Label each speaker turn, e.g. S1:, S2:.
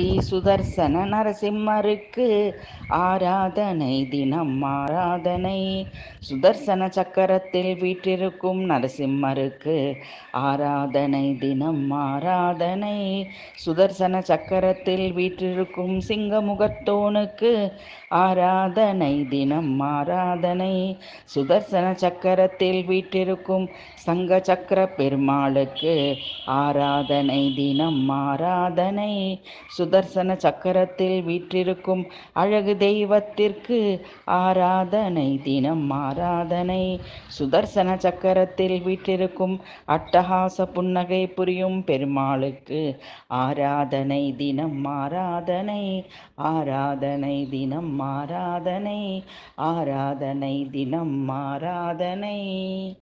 S1: ஸ்ரீ சுதர்சன நரசிம்மருக்கு ஆராதனை தினம் ஆராதனை சுதர்சன சக்கரத்தில் வீற்றிருக்கும் நரசிம்மருக்கு ஆராதனை தினம் ஆராதனை சுதர்சன சக்கரத்தில் வீற்றிருக்கும் சிங்கமுகத்தோனுக்கு ஆராதனை தினம் ஆராதனை சுதர்சன சக்கரத்தில் வீற்றிருக்கும் சங்க சக்கர பெருமாளுக்கு ஆராதனை தினம் ஆராதனை சுத சுதர்சன சக்கரத்தில் வீற்றிருக்கும் அழகு தெய்வத்திற்கு ஆராதனை தினம் ஆராதனை சுதர்சன சக்கரத்தில் வீற்றிருக்கும் அட்டகாச புன்னகை புரியும் பெருமாளுக்கு ஆராதனை தினம் ஆராதனை ஆராதனை தினம் ஆராதனை ஆராதனை தினம் ஆராதனை